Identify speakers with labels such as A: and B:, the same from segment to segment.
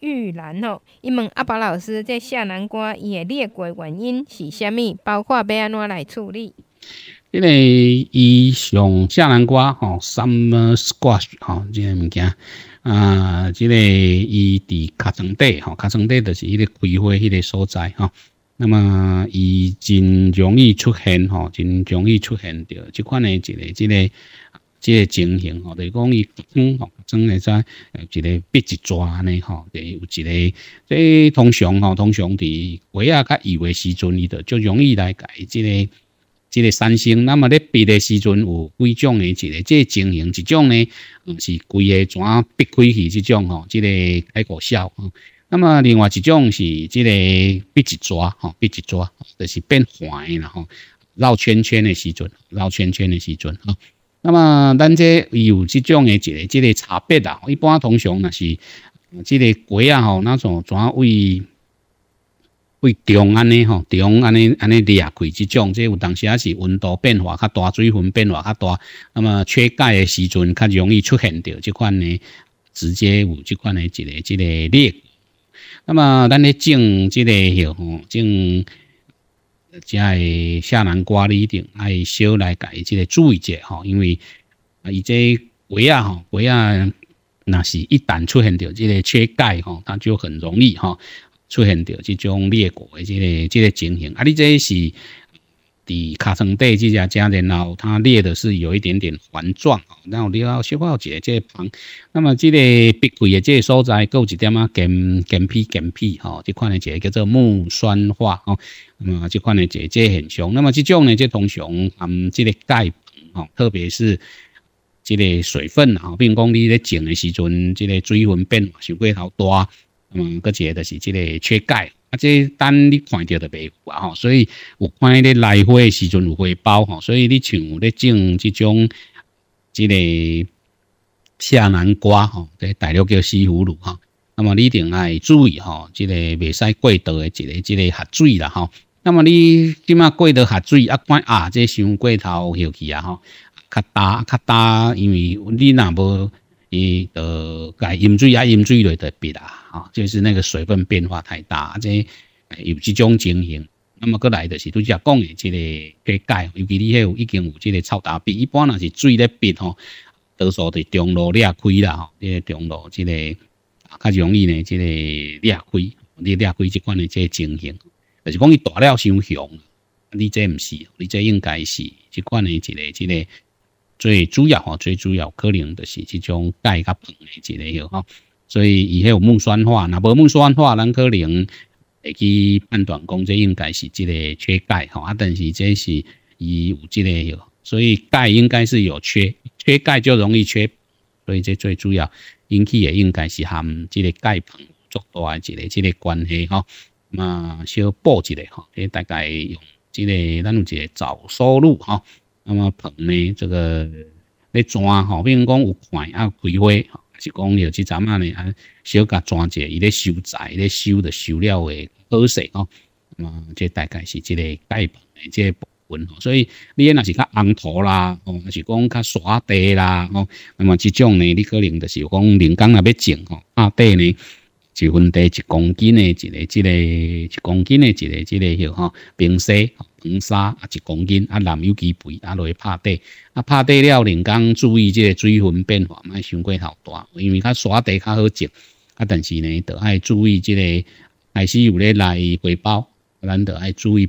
A: 玉兰哦，伊问阿宝老师，这下南瓜伊会裂果原因是虾米？包括要安怎来处理？因为伊上下南瓜吼，summer squash 吼，这个物件啊，这个伊伫喀城底吼，喀城底就是迄个开花迄个所在哈。那么伊真容易出现吼，真容易出现着，即款的一个，即个。即个情形，吼，我是讲伊，吼，真系在一个笔直抓呢，吼，有一个，即通常吼，通常伫尾啊较以为时阵，伊的就容易来改，即个，即个三星。那么咧笔的时阵有几种呢，一个，即个情形一种呢，是贵的转笔开去即种吼，即个太搞笑。那么另外一种是即个笔一抓，吼，笔直抓，就是变弯啦吼，绕圈圈的时阵，绕圈圈的时阵，吼。那么咱这有这种的一个、这个差别啦，一般通常那是，这个鸡啊吼，那种转为为中安尼吼，中安尼安尼裂开这种，这有当时也是温度变化较大、水分变化较大。那么缺钙的时阵，较容易出现着这款呢，直接有这款的一个、这个裂。那么咱咧种这个吼，种。即系下南瓜哩，一定爱少来改即个注意者吼，因为啊，伊这骨啊吼骨啊，那是一旦出现着即个缺钙吼，那就很容易吼出现着即种裂骨的即个即个情形。啊，你即是。你卡层底这家加，然后它裂的是有一点点环状然后你要小号姐这一旁，那么这个壁龟的这个所在够一点啊？钙、钙皮、钙皮哦，就看你姐叫做木酸化哦。那么这看你姐这很凶。那么这种呢，这通常含这个钙哦，特别是这个水分哦，并讲你咧种的时阵，这个水分变化受过头大，那么个些的是这个缺钙。啊，这等你看到的白有啊，吼，所以有看你来回的时阵有回报吼，所以你像有咧种这种，这个夏南瓜吼，这大陆叫西葫芦哈，那么你一定爱注意吼，这个未使过度的这个这个下水啦吼。那么你今啊过度下水啊，管啊这伤过头要去啊吼，较打较打，因为你若无。伊得改饮水啊，饮水类的病啊，就是那个水分变化太大，这有这种情形。那么过来著是拄则讲的这个结界，尤其你迄有已经有这个臭大病，一般若是水咧变吼，多数伫中路裂开啦，哈，你中路这个啊较容易呢，这个裂开，你裂开即款的这情形，就是讲伊大了伤雄，你这唔是，你这应该是即款的即个即个。最主要吼，最主要可能就是即种钙甲硼诶一个药吼，所以以后有木酸化，若无木酸化，咱可能会去判断讲这应该是即个缺钙吼，啊，但是这是伊有即个，所以钙应该是有缺，缺钙就容易缺，所以这最主要引起的应该是含即个钙硼足大诶一个这个关系吼，嘛，小补一个吼，诶，大概用即个咱有一个早收入吼。那么棚呢？这个咧砖吼，比如讲有块啊，开花吼，是讲有只阵啊呢，啊小格砖者，伊咧修宅，伊咧修的修了的，好势吼。那么这大概是这个盖棚的这部分吼。所以你若是较红土啦，哦，是讲较沙地啦，哦。那么这种呢，你可能就是讲林工内边种吼，啊地呢，一份地一公斤的，一个一个一公斤的，一个一个有哈，平些。黄沙啊，一公斤啊，男有机肥啊，落去拍地啊，拍地了，人工注意这水分变化，莫伤过头大，因为它沙地较好种。啊，但是呢，都爱注意这个，还是有咧来回包，咱得爱注意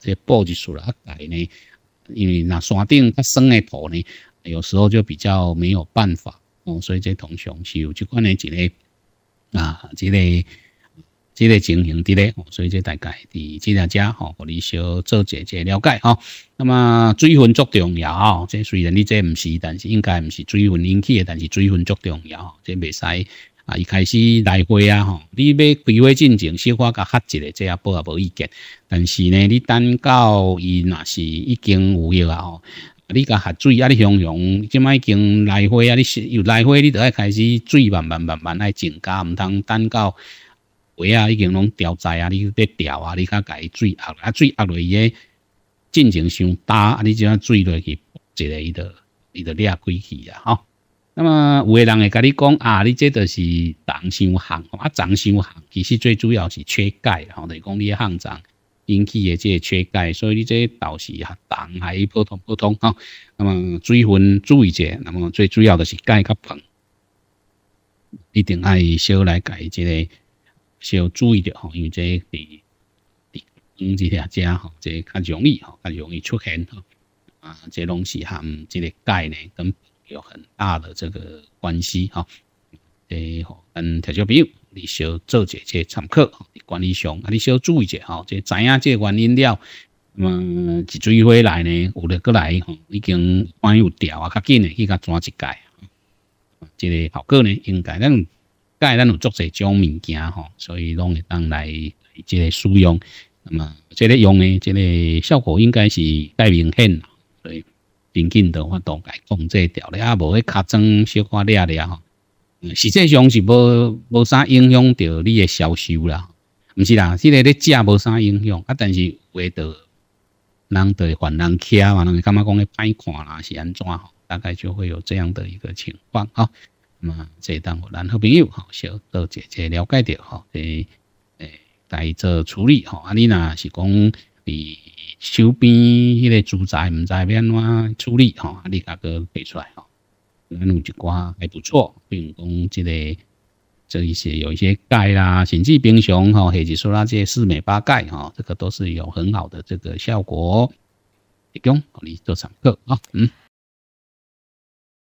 A: 这布就熟了啊，改呢，因为那山顶较生的土呢，有时候就比较没有办法哦，所以这同学是有几款的一个啊，只个。即个情形的咧，所以即大概的即两家吼，我你小做姐姐了解吼。那么水分足重要，即虽然你即唔是，但是应该唔是水分引起的，但是水分足重要，即未使啊一开始来回啊吼，你要规划进程，小可甲合一个，即也不也无意见。但是呢，你等到伊那是已经有用啊吼，你甲合水啊！力汹涌，即卖经来花啊，你又来花，你就要开始水慢慢慢慢爱增加，唔通等到胃啊，已经拢掉渣啊！你得调啊！你甲解水压，啊水压落去，进程伤打啊！你就要水落去，一个伊都伊都了归去啊！哈，那么有个人会甲你讲啊，你这都是长伤寒，啊长伤寒，其实最主要是缺钙。吼，你讲你个生长引起个这个缺钙，所以你即都是寒还是扑通扑通哈。那么水分注意者，那么最主要的是钙甲硼，一定爱少来解这个。少注意着吼，因为这伫，伫房子底下吼，这较容易吼，较容易出现吼。啊，这东西含这个钙呢，跟有很大的这个关系哈。诶，吼，跟退休朋友，你少做一些参考，你管理上，啊，你少注意者吼，这知影这原因了。嗯，一追回来呢，有得过来吼，已经管有调啊，较紧的，伊较抓一改，这个效果呢，应该。介咱有做这种物件吼，所以拢会当来即个使用。那么即个用呢，即个效果应该是太明显啦，所以平均的话都该控制掉了，啊，无会夸张小寡了了吼。实际上是无无啥影响到你的销售啦，唔是啦，即个咧价无啥影响，啊，但是味道，人对换人吃嘛，人感觉讲咧歹看啦，是安怎吼？大概就会有这样的一个情况啊。那即当我咱好朋友哈，小到姐姐了解着哈，诶诶，来做处理哈。啊，你若是讲，你手边迄个住宅知要安怎处理吼，啊，你甲哥配出来吼，咱有一寡还不错，比如讲即个这一些有一些钙啦，甚至冰熊哈，或者说那些四美八钙哈，这个都是有很好的这个效果，一供帮你做上课啊，嗯。